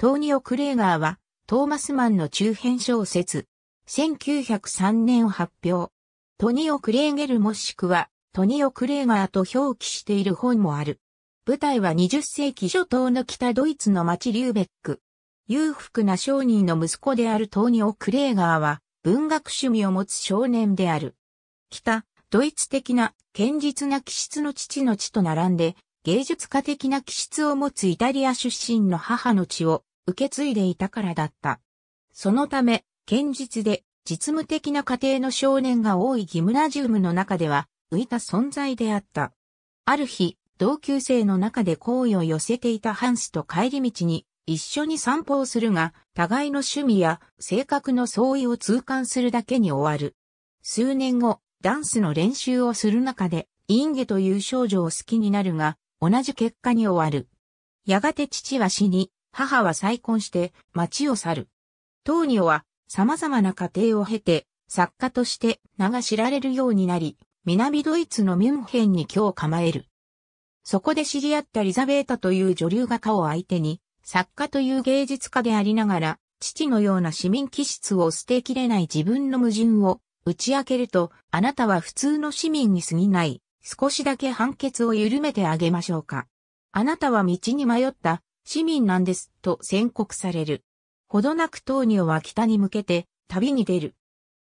トーニオ・クレーガーは、トーマスマンの中編小説、1903年発表。トニオ・クレーゲルもしくは、トニオ・クレーガーと表記している本もある。舞台は20世紀初頭の北ドイツの町リューベック。裕福な商人の息子であるトーニオ・クレーガーは、文学趣味を持つ少年である。北、ドイツ的な、堅実な気質の父の地と並んで、芸術家的な気質を持つイタリア出身の母の血を受け継いでいたからだった。そのため、堅実で実務的な家庭の少年が多いギムナジウムの中では浮いた存在であった。ある日、同級生の中で好意を寄せていたハンスと帰り道に一緒に散歩をするが、互いの趣味や性格の相違を痛感するだけに終わる。数年後、ダンスの練習をする中で、インゲという少女を好きになるが、同じ結果に終わる。やがて父は死に、母は再婚して町を去る。トーニオは様々な家庭を経て作家として名が知られるようになり、南ドイツのミュンヘンに居を構える。そこで知り合ったリザベータという女流画家を相手に、作家という芸術家でありながら、父のような市民気質を捨てきれない自分の矛盾を打ち明けると、あなたは普通の市民に過ぎない、少しだけ判決を緩めてあげましょうか。あなたは道に迷った市民なんです、と宣告される。ほどなく東尿は北に向けて旅に出る。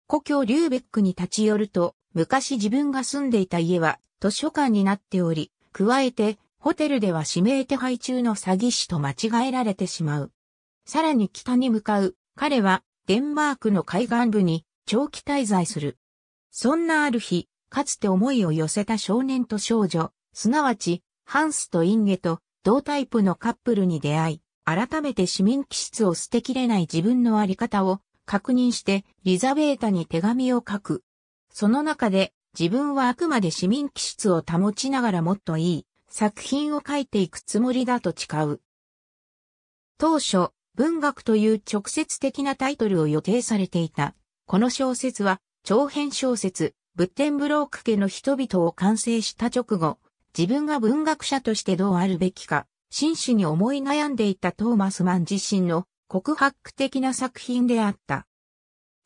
故郷リューベックに立ち寄ると、昔自分が住んでいた家は図書館になっており、加えてホテルでは指名手配中の詐欺師と間違えられてしまう。さらに北に向かう、彼はデンマークの海岸部に長期滞在する。そんなある日、かつて思いを寄せた少年と少女、すなわちハンスとインゲと同タイプのカップルに出会い、改めて市民気質を捨てきれない自分のあり方を確認してリザベータに手紙を書く。その中で自分はあくまで市民気質を保ちながらもっといい作品を書いていくつもりだと誓う。当初、文学という直接的なタイトルを予定されていた。この小説は長編小説、ブッテンブローク家の人々を完成した直後、自分が文学者としてどうあるべきか、真摯に思い悩んでいたトーマスマン自身の告白的な作品であった。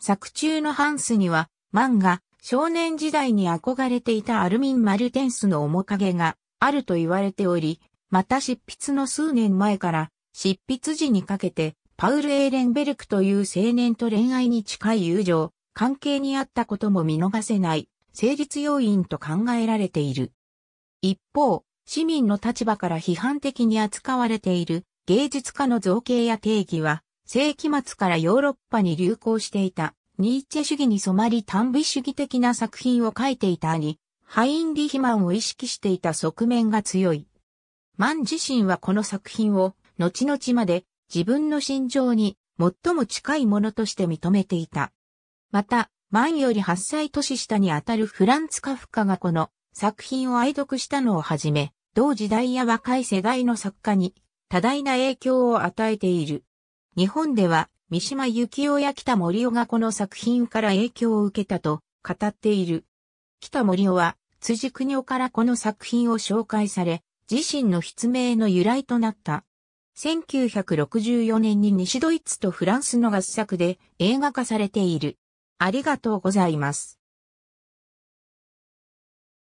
作中のハンスには、マンが少年時代に憧れていたアルミン・マルテンスの面影があると言われており、また執筆の数年前から執筆時にかけてパウル・エーレンベルクという青年と恋愛に近い友情、関係にあったことも見逃せない、成立要因と考えられている。一方、市民の立場から批判的に扱われている芸術家の造形や定義は、世紀末からヨーロッパに流行していた、ニーチェ主義に染まり単美主義的な作品を書いていたに、ハインリヒマンを意識していた側面が強い。マン自身はこの作品を、後々まで自分の心情に最も近いものとして認めていた。また、マンより8歳年下にあたるフランツ・カフカがこの作品を愛読したのをはじめ、同時代や若い世代の作家に多大な影響を与えている。日本では三島由紀夫や北森夫がこの作品から影響を受けたと語っている。北森夫は辻国夫からこの作品を紹介され、自身の筆名の由来となった。1964年に西ドイツとフランスの合作で映画化されている。ありがとうございます。